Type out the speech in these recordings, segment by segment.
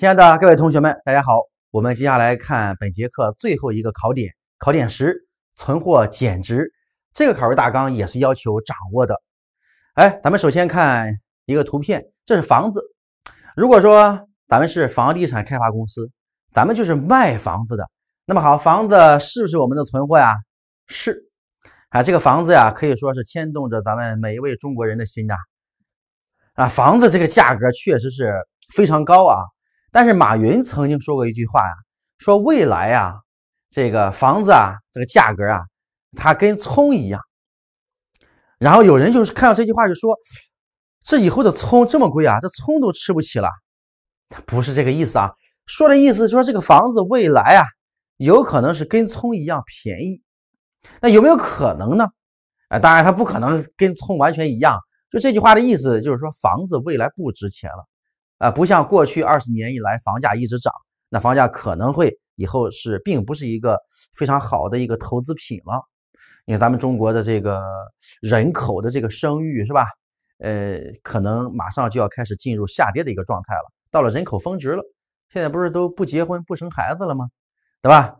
亲爱的各位同学们，大家好！我们接下来看本节课最后一个考点，考点十：存货减值。这个考试大纲也是要求掌握的。哎，咱们首先看一个图片，这是房子。如果说咱们是房地产开发公司，咱们就是卖房子的。那么好，房子是不是我们的存货呀？是。啊，这个房子呀，可以说是牵动着咱们每一位中国人的心呐。啊，房子这个价格确实是非常高啊。但是马云曾经说过一句话呀，说未来呀，这个房子啊，这个价格啊，它跟葱一样。然后有人就是看到这句话就说，这以后的葱这么贵啊，这葱都吃不起了。他不是这个意思啊，说的意思说这个房子未来啊，有可能是跟葱一样便宜。那有没有可能呢？啊，当然它不可能跟葱完全一样。就这句话的意思就是说房子未来不值钱了。啊，不像过去二十年以来房价一直涨，那房价可能会以后是并不是一个非常好的一个投资品了。你看咱们中国的这个人口的这个生育是吧？呃，可能马上就要开始进入下跌的一个状态了，到了人口峰值了。现在不是都不结婚不生孩子了吗？对吧？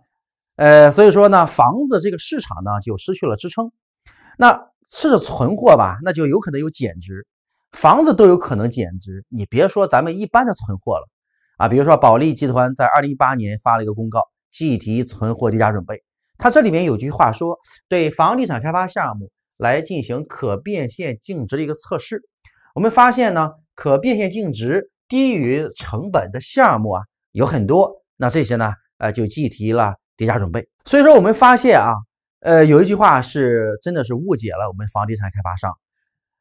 呃，所以说呢，房子这个市场呢就失去了支撑，那是存货吧？那就有可能有减值。房子都有可能减值，你别说咱们一般的存货了，啊，比如说保利集团在二零一八年发了一个公告，计提存货跌价准备。它这里面有句话说，对房地产开发项目来进行可变现净值的一个测试。我们发现呢，可变现净值低于成本的项目啊有很多，那这些呢，呃，就计提了叠价准备。所以说我们发现啊，呃，有一句话是真的是误解了我们房地产开发商。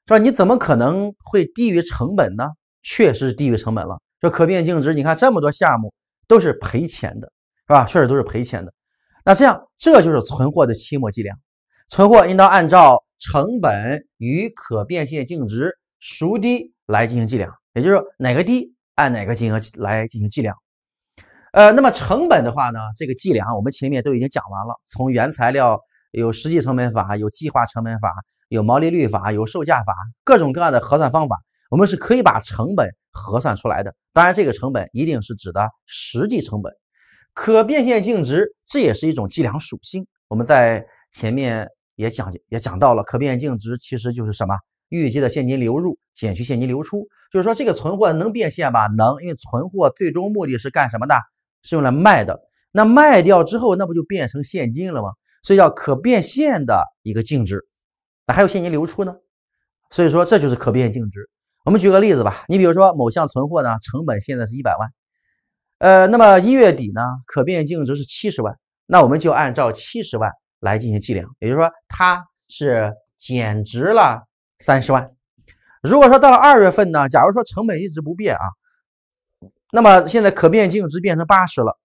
说你怎么可能会低于成本呢？确实是低于成本了。说可变净值，你看这么多项目都是赔钱的，是吧？确实都是赔钱的。那这样，这就是存货的期末计量。存货应当按照成本与可变现净值孰低来进行计量，也就是说哪个低按哪个金额来进行计量。呃，那么成本的话呢，这个计量我们前面都已经讲完了，从原材料有实际成本法，有计划成本法。有毛利率法，有售价法，各种各样的核算方法，我们是可以把成本核算出来的。当然，这个成本一定是指的实际成本。可变现净值，这也是一种计量属性。我们在前面也讲也讲到了，可变现净值其实就是什么？预计的现金流入减去现金流出，就是说这个存货能变现吧？能，因为存货最终目的是干什么的？是用来卖的。那卖掉之后，那不就变成现金了吗？所以叫可变现的一个净值。那还有现金流出呢，所以说这就是可变净值。我们举个例子吧，你比如说某项存货呢，成本现在是一百万，呃，那么一月底呢，可变净值是七十万，那我们就按照七十万来进行计量，也就是说它是减值了三十万。如果说到了二月份呢，假如说成本一直不变啊，那么现在可变净值变成八十了，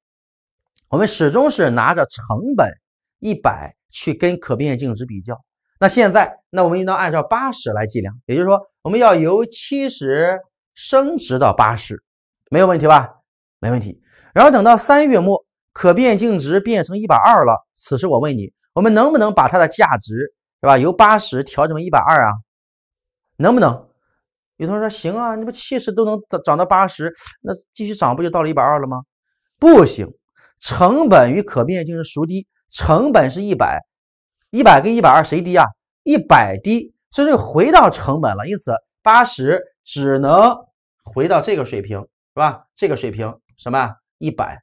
我们始终是拿着成本一百去跟可变净值比较。那现在，那我们应当按照八十来计量，也就是说，我们要由七十升值到八十，没有问题吧？没问题。然后等到三月末，可变净值变成一百二了，此时我问你，我们能不能把它的价值，是吧？由八十调整为一百二啊？能不能？有同学说行啊，那不七十都能涨涨到八十，那继续涨不就到了一百二了吗？不行，成本与可变净值孰低，成本是一百。一百跟一百二谁低啊？一百低，所以就回到成本了。因此八十只能回到这个水平，是吧？这个水平什么一百。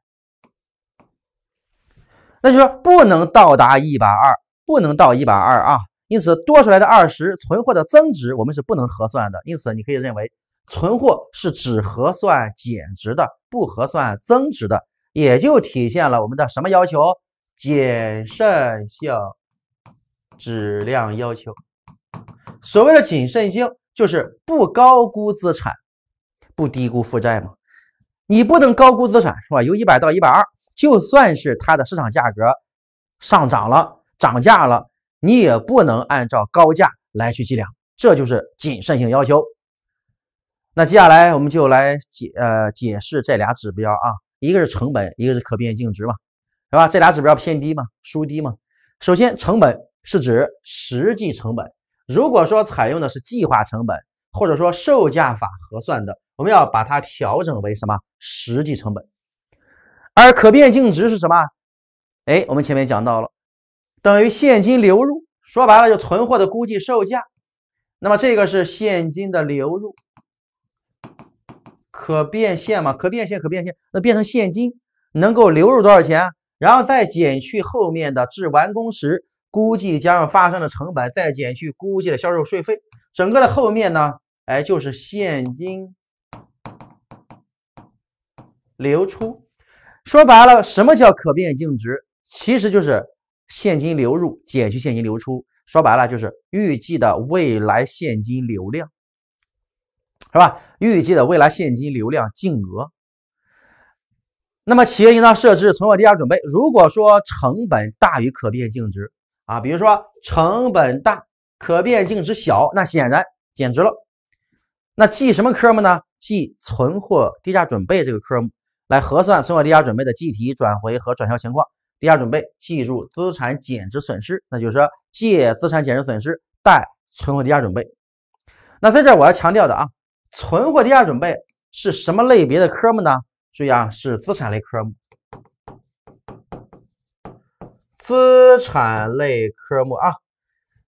那就说不能到达一百二，不能到一百二啊。因此多出来的二十存货的增值我们是不能核算的。因此你可以认为存货是只核算减值的，不核算增值的，也就体现了我们的什么要求？谨慎性。质量要求，所谓的谨慎性就是不高估资产，不低估负债嘛。你不能高估资产是吧？由一百到一百二，就算是它的市场价格上涨了，涨价了，你也不能按照高价来去计量，这就是谨慎性要求。那接下来我们就来解呃解释这俩指标啊，一个是成本，一个是可变净值嘛，是吧？这俩指标偏低嘛，输低嘛。首先成本。是指实际成本。如果说采用的是计划成本，或者说售价法核算的，我们要把它调整为什么实际成本？而可变净值是什么？哎，我们前面讲到了，等于现金流入，说白了就存货的估计售价。那么这个是现金的流入，可变现嘛？可变现，可变现，那变成现金能够流入多少钱？然后再减去后面的至完工时。估计将要发生的成本，再减去估计的销售税费，整个的后面呢，哎，就是现金流出。说白了，什么叫可变净值？其实就是现金流入减去现金流出。说白了，就是预计的未来现金流量，是吧？预计的未来现金流量净额。那么，企业应当设置存货抵押准备。如果说成本大于可变净值，啊，比如说成本大，可变净值小，那显然减值了。那记什么科目呢？记存货跌价准备这个科目，来核算存货跌价准备的计提、转回和转销情况。跌价准备计入资产减值损失，那就是说借资产减值损失，贷存货跌价准备。那在这儿我要强调的啊，存货跌价准备是什么类别的科目呢？注意啊，是资产类科目。资产类科目啊，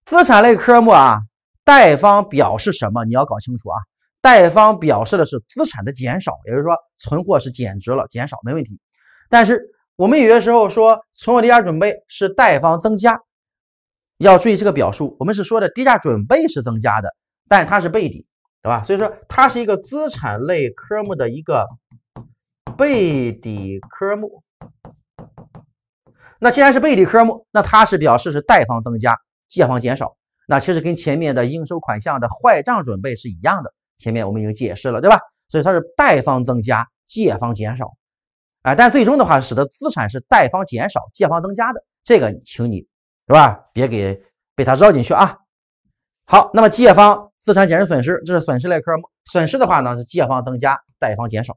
资产类科目啊，贷方表示什么？你要搞清楚啊。贷方表示的是资产的减少，也就是说存货是减值了，减少没问题。但是我们有些时候说存货低价准备是贷方增加，要注意这个表述。我们是说的低价准备是增加的，但它是背底，对吧？所以说它是一个资产类科目的一个背底科目。那既然是背抵科目，那它是表示是贷方增加，借方减少。那其实跟前面的应收款项的坏账准备是一样的，前面我们已经解释了，对吧？所以它是贷方增加，借方减少，哎，但最终的话使得资产是贷方减少，借方增加的。这个，请你是吧，别给被它绕进去啊。好，那么借方资产减值损失，这是损失类科目，损失的话呢是借方增加，贷方减少。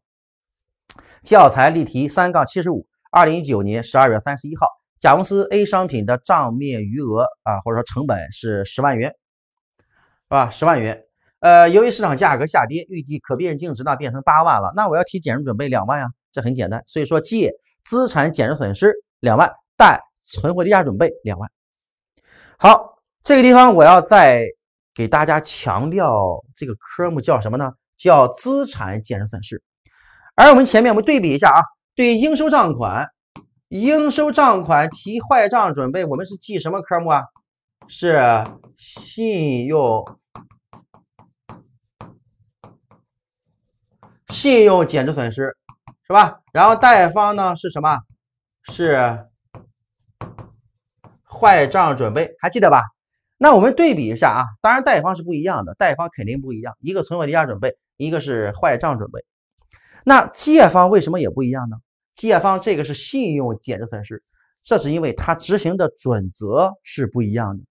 教材例题三杠七十五。二零一九年十二月三十一号，甲公司 A 商品的账面余额啊，或者说成本是十万元，是吧？十万元，呃，由于市场价格下跌，预计可变净值呢变成八万了。那我要提减值准备两万呀，这很简单。所以说借资产减值损失两万，贷存货低价准备两万。好，这个地方我要再给大家强调，这个科目叫什么呢？叫资产减值损失。而我们前面我们对比一下啊。对应收账款，应收账款提坏账准备，我们是记什么科目啊？是信用信用减值损失，是吧？然后贷方呢是什么？是坏账准备，还记得吧？那我们对比一下啊，当然贷方是不一样的，贷方肯定不一样，一个存货抵押准备，一个是坏账准备。那借方为什么也不一样呢？借方这个是信用减值损失，这是因为它执行的准则是不一样的。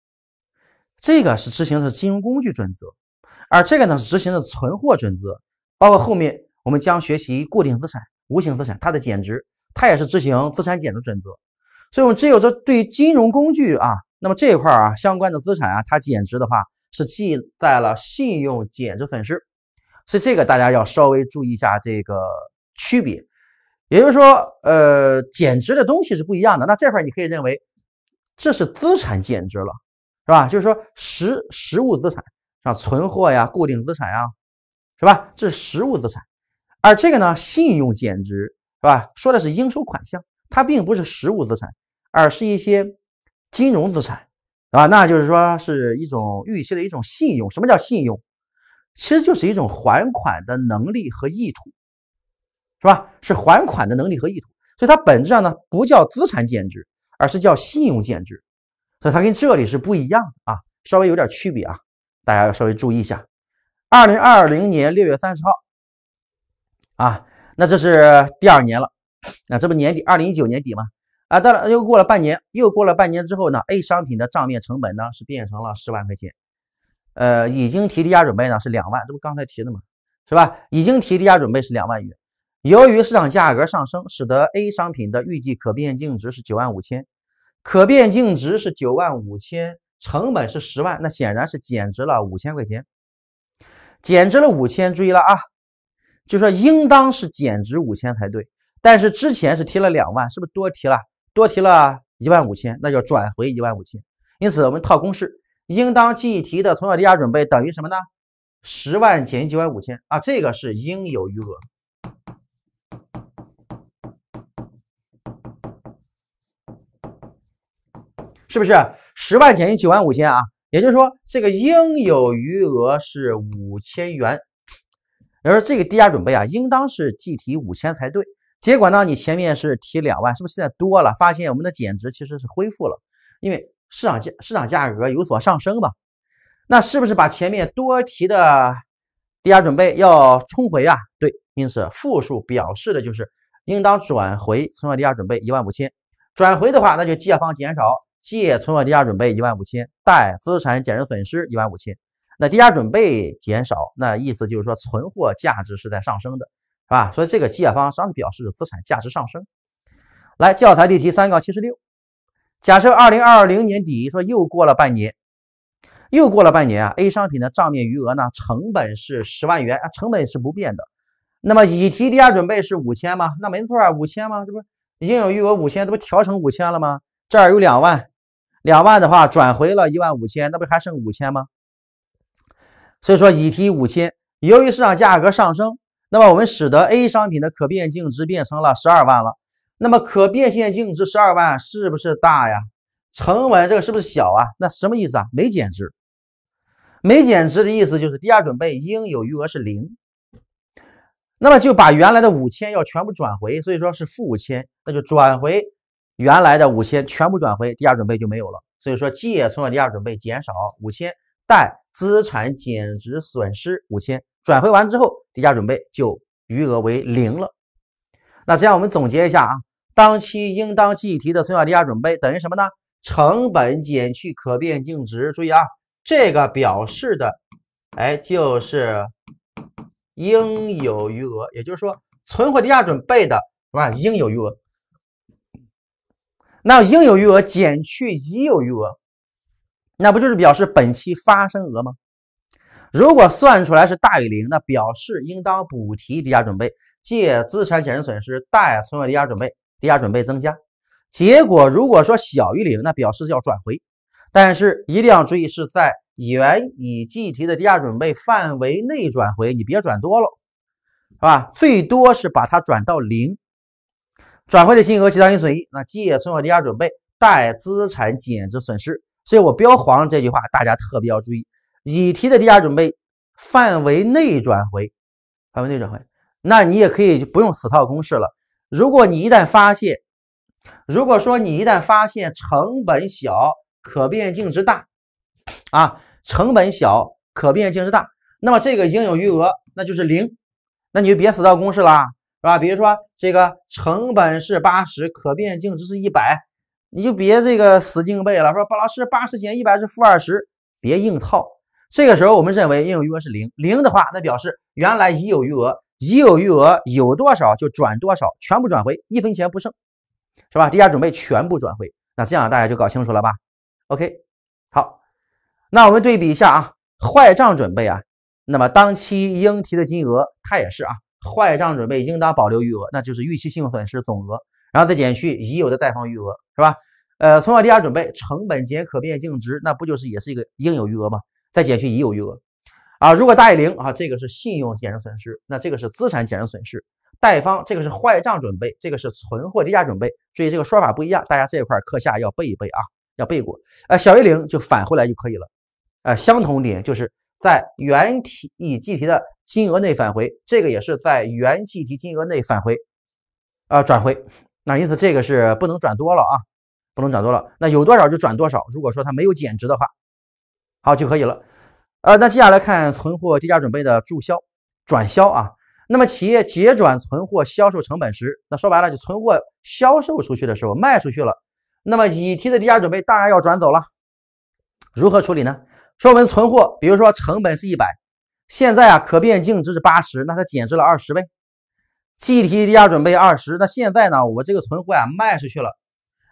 这个是执行的金融工具准则，而这个呢是执行的存货准则。包括后面我们将学习固定资产、无形资产它的减值，它也是执行资产减值准则。所以，我们只有这对金融工具啊，那么这一块啊相关的资产啊，它减值的话是记在了信用减值损失。所以，这个大家要稍微注意一下这个区别。也就是说，呃，减值的东西是不一样的。那这块你可以认为，这是资产减值了，是吧？就是说，实实物资产，像存货呀、固定资产呀，是吧？这是实物资产。而这个呢，信用减值，是吧？说的是应收款项，它并不是实物资产，而是一些金融资产，啊，那就是说是一种预期的一种信用。什么叫信用？其实就是一种还款的能力和意图。是吧？是还款的能力和意图，所以它本质上呢不叫资产减值，而是叫信用减值。所以它跟这里是不一样的啊，稍微有点区别啊，大家要稍微注意一下。二零二零年六月三十号啊，那这是第二年了，那这不年底二零一九年底吗？啊，到了又过了半年，又过了半年之后呢，A 商品的账面成本呢是变成了十万块钱，呃，已经提抵押准备呢是两万，这不刚才提的吗？是吧？已经提抵押准备是两万元。由于市场价格上升，使得 A 商品的预计可变净值是九万五千，可变净值是九万五千，成本是十万，那显然是减值了五千块钱，减值了五千，注意了啊，就说应当是减值五千才对，但是之前是提了两万，是不是多提了？多提了一万五千，那叫转回一万五千。因此我们套公式，应当计提的存货跌价准备等于什么呢？十万减九万五千啊，这个是应有余额。是不是十万减去九万五千啊？也就是说，这个应有余额是五千元。也就是这个低价准备啊，应当是计提五千才对。结果呢，你前面是提两万，是不是现在多了？发现我们的减值其实是恢复了，因为市场价市场价格有所上升嘛。那是不是把前面多提的低压准备要冲回啊？对，因此负数表示的就是应当转回存款低压准备一万五千。转回的话，那就借方减少。借存货抵价准备一万五千，贷资产减值损失一万五千。那抵价准备减少，那意思就是说存货价值是在上升的，是吧？所以这个借方实际上是表示资产价值上升。来，教材例题三杠七十六，假设二零二零年底说又过了半年，又过了半年啊，A 商品的账面余额呢，成本是十万元，成本是不变的。那么已提抵价准备是五千吗？那没错啊，五千吗？这不应有余额五千，这不调成五千了吗？这儿有两万。两万的话转回了一万五千，那不还剩五千吗？所以说已提五千。由于市场价格上升，那么我们使得 A 商品的可变净值变成了十二万了。那么可变现净值十二万是不是大呀？成本这个是不是小啊？那什么意思啊？没减值。没减值的意思就是低价准备应有余额是零。那么就把原来的五千要全部转回，所以说是负五千，那就转回。原来的五千全部转回，抵押准备就没有了。所以说，借存款抵押准备减少五千，贷资产减值损失五千。转回完之后，抵押准备就余额为零了。那这样我们总结一下啊，当期应当计提的存款抵押准备等于什么呢？成本减去可变净值。注意啊，这个表示的，哎，就是应有余额。也就是说，存货抵押准备的啊应有余额。那应有余额减去已有余额，那不就是表示本期发生额吗？如果算出来是大于零，那表示应当补提抵押准备，借资产减值损失，贷存货抵押准备，抵押准备增加。结果如果说小于零，那表示要转回，但是一定要注意是在原已计提的抵押准备范围内转回，你别转多了，是吧？最多是把它转到零。转回的金额其他期损益，那借存货抵价准备，贷资产减值损失。所以我标黄这句话，大家特别要注意，已提的低价准备范围内转回，范围内转回，那你也可以不用死套公式了。如果你一旦发现，如果说你一旦发现成本小，可变净值大，啊，成本小，可变净值大，那么这个应有余额那就是零，那你就别死套公式啦。是吧？比如说这个成本是八十，可变净值是一百，你就别这个死硬背了。说，老师，八十减一百是负二十，别硬套。这个时候我们认为应有余额是零，零的话，那表示原来已有余额，已有余额有多少就转多少，全部转回，一分钱不剩，是吧？这家准备全部转回，那这样大家就搞清楚了吧？OK，好，那我们对比一下啊，坏账准备啊，那么当期应提的金额它也是啊。坏账准备应当保留余额，那就是预期信用损失总额，然后再减去已有的贷方余额，是吧？呃，存货跌价准备成本减可变净值，那不就是也是一个应有余额吗？再减去已有余额，啊，如果大于零啊，这个是信用减值损失，那这个是资产减值损失，贷方这个是坏账准备，这个是存货跌价准备，注意这个说法不一样，大家这一块课下要背一背啊，要背过。呃，小于零就返回来就可以了。呃，相同点就是。在原提已计提的金额内返回，这个也是在原计提金额内返回，啊，转回。那因此这个是不能转多了啊，不能转多了。那有多少就转多少。如果说它没有减值的话，好就可以了。呃，那接下来看存货计价准备的注销转销啊。那么企业结转存货销售成本时，那说白了就存货销售出去的时候，卖出去了，那么已提的低价准备当然要转走了。如何处理呢？说我们存货，比如说成本是一百，现在啊可变净值是八十，那它减值了二十呗，计提跌价准备二十。那现在呢，我这个存货啊卖出去了，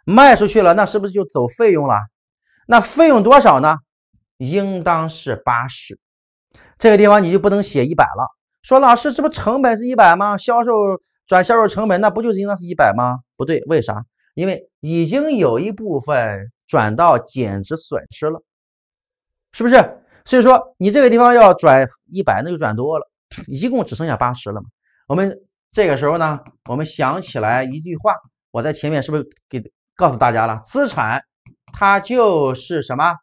卖出去了，那是不是就走费用了？那费用多少呢？应当是八十。这个地方你就不能写一百了。说老师，这不成本是一百吗？销售转销售成本，那不就是应当是一百吗？不对，为啥？因为已经有一部分转到减值损失了。是不是？所以说，你这个地方要转一百，那就转多了，一共只剩下八十了嘛。我们这个时候呢，我们想起来一句话，我在前面是不是给告诉大家了？资产它就是什么？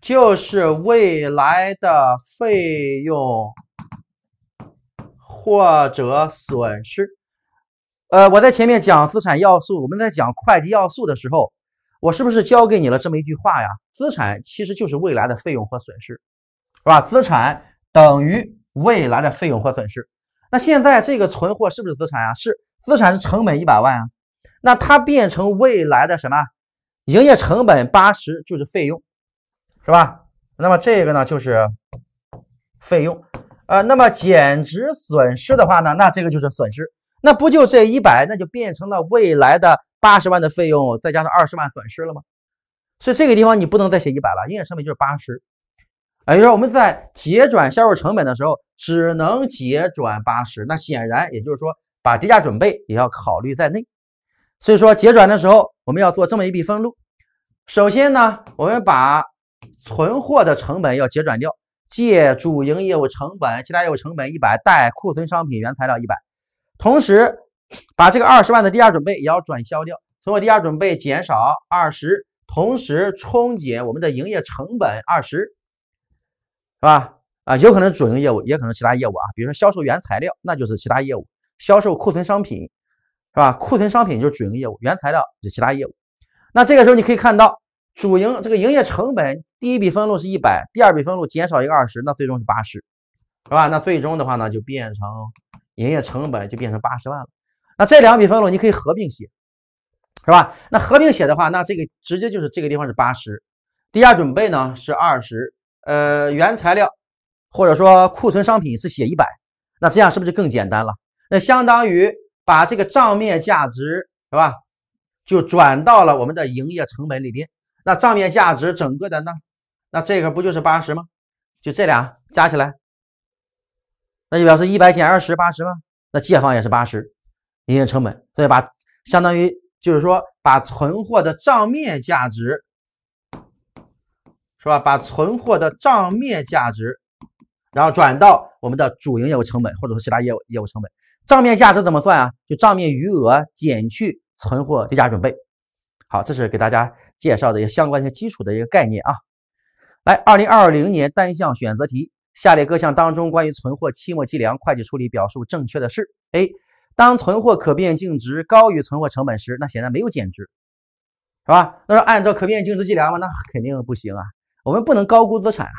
就是未来的费用或者损失。呃，我在前面讲资产要素，我们在讲会计要素的时候。我是不是教给你了这么一句话呀？资产其实就是未来的费用和损失，是吧？资产等于未来的费用和损失。那现在这个存货是不是资产呀？是，资产是成本一百万啊。那它变成未来的什么？营业成本八十就是费用，是吧？那么这个呢就是费用，呃，那么减值损失的话呢，那这个就是损失。那不就这一百，那就变成了未来的。八十万的费用再加上二十万损失了吗？所以这个地方你不能再写一百了，营业成本就是八十。也就是我们在结转销售成本的时候，只能结转八十。那显然，也就是说，把跌价准备也要考虑在内。所以说结转的时候，我们要做这么一笔分录。首先呢，我们把存货的成本要结转掉，借主营业务成本、其他业务成本一百，贷库存商品、原材料一百，同时。把这个二十万的第二准备也要转销掉，从我第二准备减少二十，同时冲减我们的营业成本二十，是吧？啊，有可能主营业务，也可能其他业务啊。比如说销售原材料，那就是其他业务；销售库存商品，是吧？库存商品就是主营业务，原材料是其他业务。那这个时候你可以看到，主营这个营业成本第一笔分录是一百，第二笔分录减少一个二十，那最终是八十，是吧？那最终的话呢，就变成营业成本就变成八十万了。那这两笔分录你可以合并写，是吧？那合并写的话，那这个直接就是这个地方是八十，抵押准备呢是二十，呃，原材料或者说库存商品是写一百，那这样是不是更简单了？那相当于把这个账面价值，是吧，就转到了我们的营业成本里边。那账面价值整个的呢，那这个不就是八十吗？就这俩加起来，那就表示一百减二十，八十嘛。那借方也是八十。营业成本，所以把相当于就是说把存货的账面价值，是吧？把存货的账面价值，然后转到我们的主营业务成本或者说其他业务业务成本。账面价值怎么算啊？就账面余额减去存货跌价准备。好，这是给大家介绍的一些相关一些基础的一个概念啊。来，二零二零年单项选择题，下列各项当中关于存货期末计量会计处理表述正确的是 A。当存货可变净值高于存货成本时，那显然没有减值，是吧？那说按照可变净值计量嘛？那肯定不行啊！我们不能高估资产啊！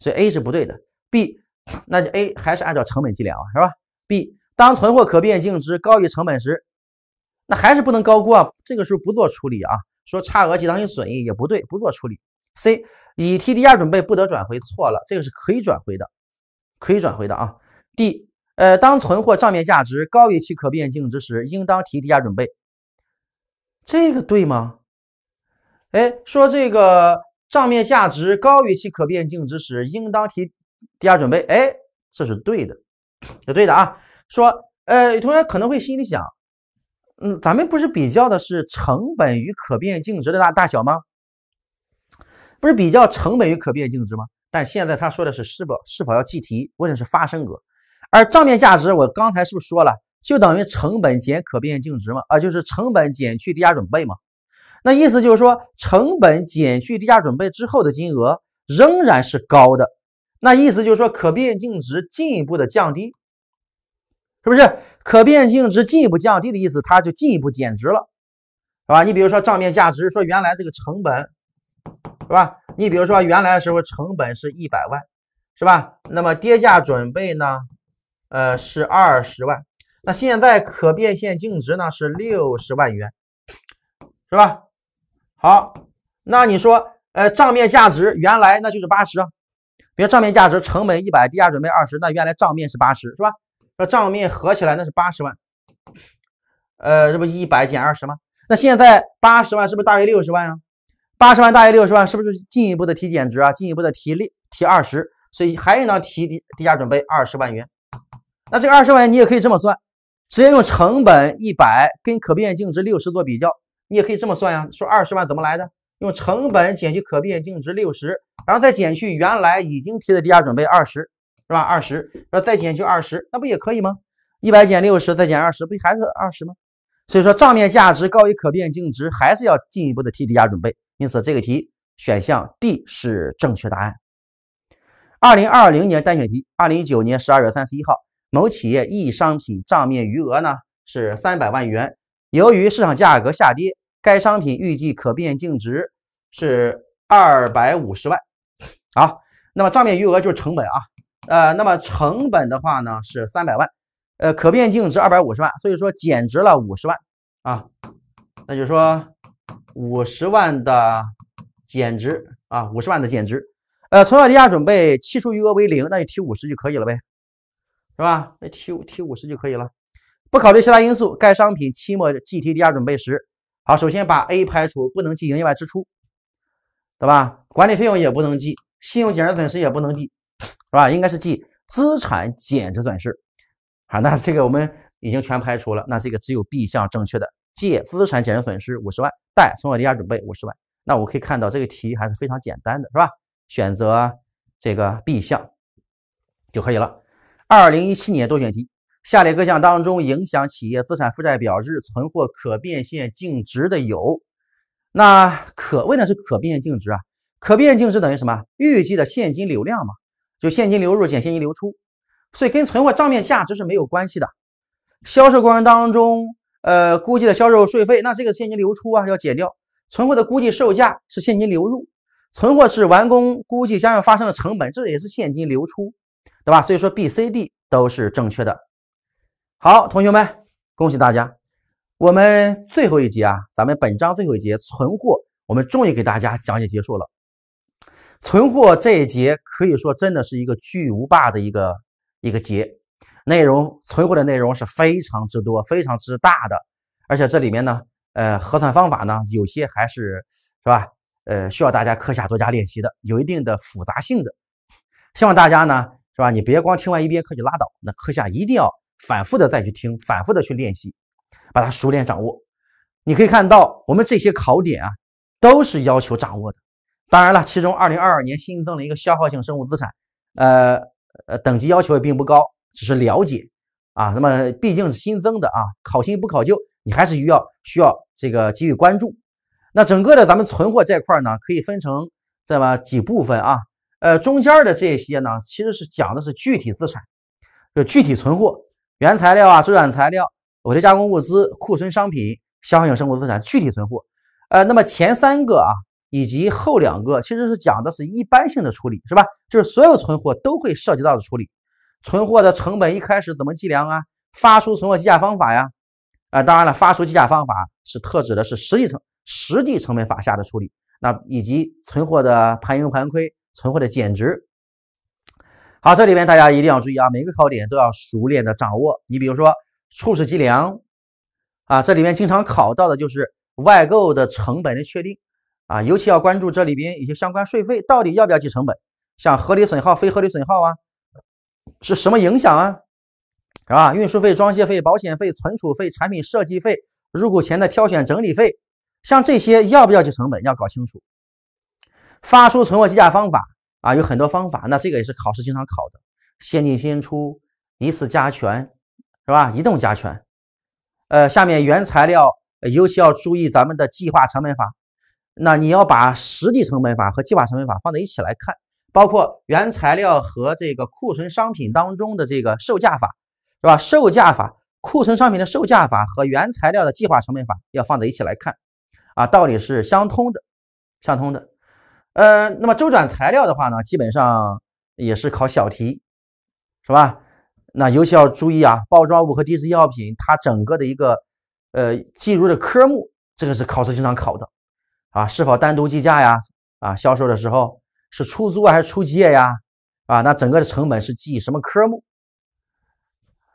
所以 A 是不对的。B，那就 A 还是按照成本计量啊，是吧？B，当存货可变净值高于成本时，那还是不能高估啊！这个时候不做处理啊，说差额即当期损益也不对，不做处理。C，以 TDR 准备不得转回，错了，这个是可以转回的，可以转回的啊。D。呃，当存货账面价值高于其可变净值时，应当提抵价准备，这个对吗？哎，说这个账面价值高于其可变净值时，应当提抵价准备，哎，这是对的，是对的啊。说，呃，有同学可能会心里想，嗯，咱们不是比较的是成本与可变净值的大大小吗？不是比较成本与可变净值吗？但现在他说的是是否是否要计提，问的是发生额。而账面价值，我刚才是不是说了，就等于成本减可变净值嘛？啊，就是成本减去跌价准备嘛。那意思就是说，成本减去跌价准备之后的金额仍然是高的。那意思就是说，可变净值进一步的降低，是不是？可变净值进一步降低的意思，它就进一步减值了，是吧？你比如说账面价值，说原来这个成本，是吧？你比如说原来的时候成本是一百万，是吧？那么跌价准备呢？呃，是二十万，那现在可变现净值呢是六十万元，是吧？好，那你说，呃，账面价值原来那就是八十，比如账面价值成本一百，低价准备二十，那原来账面是八十，是吧？那账面合起来那是八十万，呃，这不一百减二十吗？那现在八十万是不是大于六十万啊？八十万大于六十万，是不是进一步的提减值啊？进一步的提提二十，所以还应当提低低价准备二十万元。那这个二十万元你也可以这么算，直接用成本一百跟可变净值六十做比较，你也可以这么算呀。说二十万怎么来的？用成本减去可变净值六十，然后再减去原来已经提的低价准备二十，是吧？二十，然后再减去二十，那不也可以吗？一百减六十再减二十，不还是二十吗？所以说账面价值高于可变净值，还是要进一步的提低价准备。因此这个题选项 D 是正确答案。二零二零年单选题，二零一九年十二月三十一号。某企业一商品账面余额呢是三百万元，由于市场价格下跌，该商品预计可变净值是二百五十万。好，那么账面余额就是成本啊，呃，那么成本的话呢是三百万，呃，可变净值二百五十万，所以说减值了五十万啊，那就是说五十万的减值啊，五十万的减值，呃，从款计下准备期初余额为零，那就提五十就可以了呗。是吧？那提五提五十就可以了，不考虑其他因素，该商品期末计提抵押准备时，好，首先把 A 排除，不能计营业外支出，对吧？管理费用也不能记，信用减值损失也不能记，是吧？应该是记资产减值损失，好，那这个我们已经全排除了，那这个只有 B 项正确的，借资产减值损失五十万，贷存货抵押准备五十万，那我可以看到这个题还是非常简单的，是吧？选择这个 B 项就可以了。二零一七年多选题，下列各项当中影响企业资产负债表日存货可变现净值的有，那可问的是可变现净值啊，可变现净值等于什么？预计的现金流量嘛，就现金流入减现金流出，所以跟存货账面价值是没有关系的。销售过程当中，呃，估计的销售税费，那这个现金流出啊要减掉。存货的估计售价是现金流入，存货是完工估计将要发生的成本，这也是现金流出。对吧？所以说 B、C、D 都是正确的。好，同学们，恭喜大家！我们最后一节啊，咱们本章最后一节存货，我们终于给大家讲解结束了。存货这一节可以说真的是一个巨无霸的一个一个节，内容存货的内容是非常之多、非常之大的，而且这里面呢，呃，核算方法呢，有些还是是吧？呃，需要大家课下多加练习的，有一定的复杂性的。希望大家呢。是吧？你别光听完一遍课就拉倒，那课下一定要反复的再去听，反复的去练习，把它熟练掌握。你可以看到我们这些考点啊，都是要求掌握的。当然了，其中2022年新增了一个消耗性生物资产，呃呃等级要求也并不高，只是了解啊。那么毕竟是新增的啊，考新不考旧，你还是需要需要这个给予关注。那整个的咱们存货这块呢，可以分成这么几部分啊。呃，中间的这些呢，其实是讲的是具体资产，就具体存货、原材料啊、周转材料、我的加工物资、库存商品、消耗性生活资产、具体存货。呃，那么前三个啊，以及后两个，其实是讲的是一般性的处理，是吧？就是所有存货都会涉及到的处理。存货的成本一开始怎么计量啊？发出存货计价方法呀？啊，当然了，发出计价方法是特指的是实际成实际成本法下的处理。那以及存货的盘盈盘亏。存货的减值。好，这里边大家一定要注意啊，每个考点都要熟练的掌握。你比如说初始计量啊，这里面经常考到的就是外购的成本的确定啊，尤其要关注这里边一些相关税费到底要不要计成本，像合理损耗、非合理损耗啊，是什么影响啊，是吧？运输费、装卸费、保险费、存储费、产品设计费、入库前的挑选整理费，像这些要不要计成本，要搞清楚。发出存货计价方法啊，有很多方法，那这个也是考试经常考的。先进先出、一次加权，是吧？移动加权，呃，下面原材料尤其要注意咱们的计划成本法。那你要把实际成本法和计划成本法放在一起来看，包括原材料和这个库存商品当中的这个售价法，是吧？售价法、库存商品的售价法和原材料的计划成本法要放在一起来看，啊，道理是相通的，相通的。呃，那么周转材料的话呢，基本上也是考小题，是吧？那尤其要注意啊，包装物和低值药品，它整个的一个呃计入的科目，这个是考试经常考的啊，是否单独计价呀？啊，销售的时候是出租还是出借呀？啊，那整个的成本是计什么科目？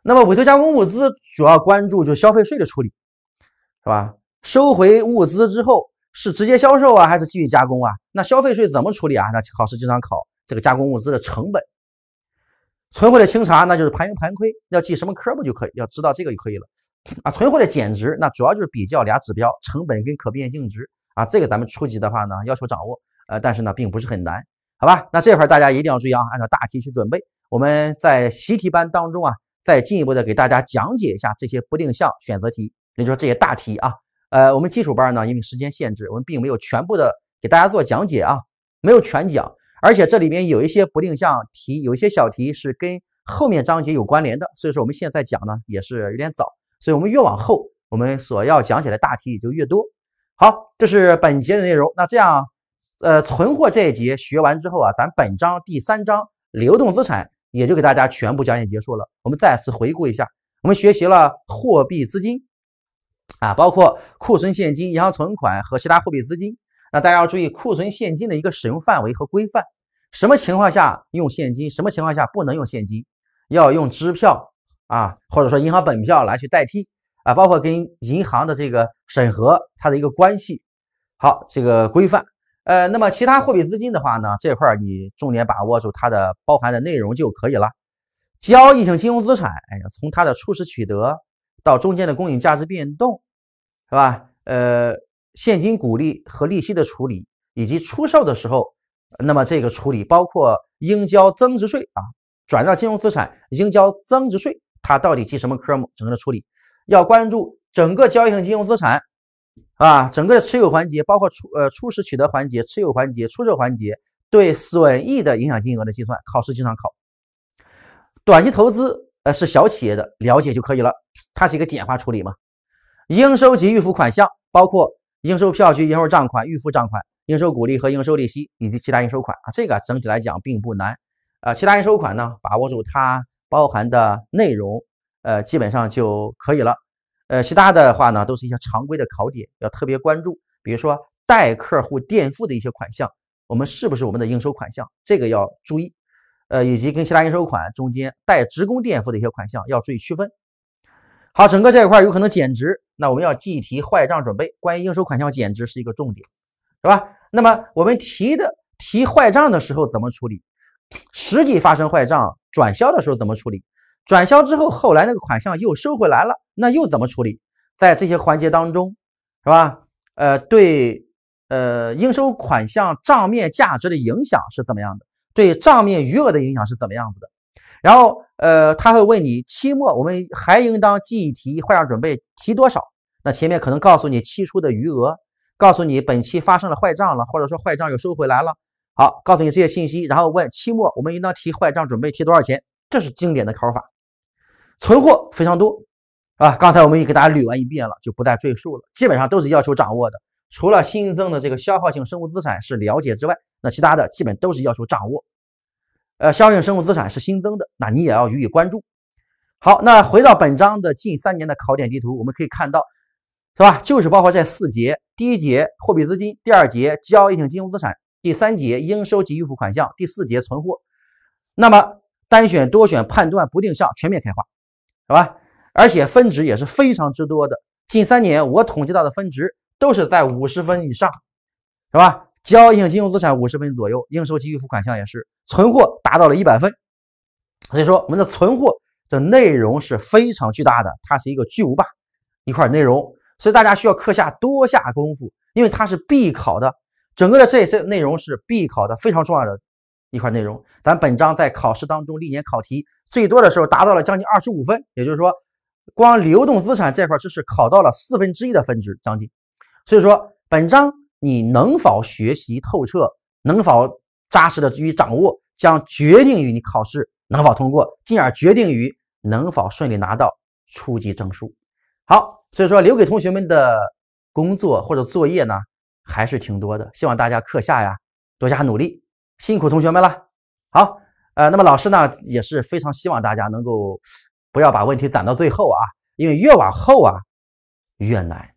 那么委托加工物资主要关注就消费税的处理，是吧？收回物资之后。是直接销售啊，还是继续加工啊？那消费税怎么处理啊？那考试经常考这个加工物资的成本、存货的清查，那就是盘盈盘亏，要记什么科目就可以，要知道这个就可以了啊。存货的减值，那主要就是比较俩指标，成本跟可变净值啊。这个咱们初级的话呢，要求掌握，呃，但是呢，并不是很难，好吧？那这块大家一定要注意啊，按照大题去准备。我们在习题班当中啊，再进一步的给大家讲解一下这些不定向选择题，也就是说这些大题啊。呃，我们基础班呢，因为时间限制，我们并没有全部的给大家做讲解啊，没有全讲。而且这里面有一些不定向题，有一些小题是跟后面章节有关联的，所以说我们现在讲呢也是有点早。所以我们越往后，我们所要讲解的大题也就越多。好，这是本节的内容。那这样，呃，存货这一节学完之后啊，咱本章第三章流动资产也就给大家全部讲解结束了。我们再次回顾一下，我们学习了货币资金。啊，包括库存现金、银行存款和其他货币资金。那大家要注意库存现金的一个使用范围和规范，什么情况下用现金，什么情况下不能用现金，要用支票啊，或者说银行本票来去代替啊。包括跟银行的这个审核它的一个关系。好，这个规范。呃，那么其他货币资金的话呢，这块儿你重点把握住它的包含的内容就可以了。交易性金融资产，哎，从它的初始取得到中间的公允价值变动。是吧？呃，现金股利和利息的处理，以及出售的时候，那么这个处理包括应交增值税啊，转让金融资产应交增值税，它到底记什么科目？整个的处理要关注整个交易性金融资产啊，整个持有环节，包括初呃初始取得环节、持有环节、出售环节对损益的影响金额的计算，考试经常考。短期投资呃是小企业的了解就可以了，它是一个简化处理嘛。应收及预付款项包括应收票据、应收账款、预付账款、应收股利和应收利息以及其他应收款啊，这个整体来讲并不难啊。其他应收款呢，把握住它包含的内容，呃，基本上就可以了。呃，其他的话呢，都是一些常规的考点，要特别关注。比如说，代客户垫付的一些款项，我们是不是我们的应收款项？这个要注意。呃，以及跟其他应收款中间代职工垫付的一些款项，要注意区分。好，整个这一块有可能减值，那我们要计提坏账准备。关于应收款项减值是一个重点，是吧？那么我们提的提坏账的时候怎么处理？实际发生坏账转销的时候怎么处理？转销之后后来那个款项又收回来了，那又怎么处理？在这些环节当中，是吧？呃，对，呃，应收款项账面价值的影响是怎么样的？对账面余额的影响是怎么样子的？然后，呃，他会问你期末我们还应当计提坏账准备提多少？那前面可能告诉你期初的余额，告诉你本期发生了坏账了，或者说坏账又收回来了，好，告诉你这些信息，然后问期末我们应当提坏账准备提多少钱？这是经典的考法。存货非常多，啊，刚才我们已经给大家捋完一遍了，就不再赘述了。基本上都是要求掌握的，除了新增的这个消耗性生物资产是了解之外，那其他的基本都是要求掌握。呃，相应生物资产是新增的，那你也要予以关注。好，那回到本章的近三年的考点地图，我们可以看到，是吧？就是包括在四节：第一节货币资金，第二节交易性金融资产，第三节应收及预付款项，第四节存货。那么单选、多选、判断、不定向全面开花，是吧？而且分值也是非常之多的。近三年我统计到的分值都是在五十分以上，是吧？交易性金融资产五十分左右，应收及预付款项也是，存货达到了一百分，所以说我们的存货这内容是非常巨大的，它是一个巨无霸一块内容，所以大家需要课下多下功夫，因为它是必考的，整个的这些内容是必考的，非常重要的一块内容。咱本章在考试当中，历年考题最多的时候达到了将近二十五分，也就是说，光流动资产这块知识考到了四分之一的分值将近，所以说本章。你能否学习透彻，能否扎实的去掌握，将决定于你考试能否通过，进而决定于能否顺利拿到初级证书。好，所以说留给同学们的工作或者作业呢，还是挺多的，希望大家课下呀多加努力，辛苦同学们了。好，呃，那么老师呢也是非常希望大家能够不要把问题攒到最后啊，因为越往后啊越难。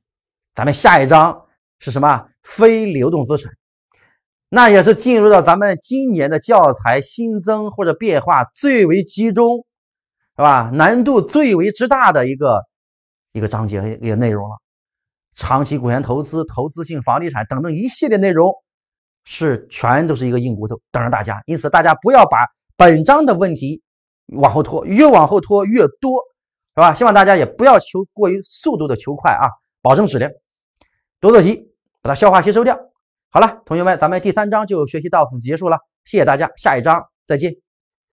咱们下一章。是什么非流动资产？那也是进入到咱们今年的教材新增或者变化最为集中，是吧？难度最为之大的一个一个章节一个内容了。长期股权投资、投资性房地产等等一系列内容是全都是一个硬骨头等着大家。因此，大家不要把本章的问题往后拖，越往后拖越多，是吧？希望大家也不要求过于速度的求快啊，保证质量，多做题。把它消化吸收掉。好了，同学们，咱们第三章就学习到此结束了，谢谢大家，下一章再见。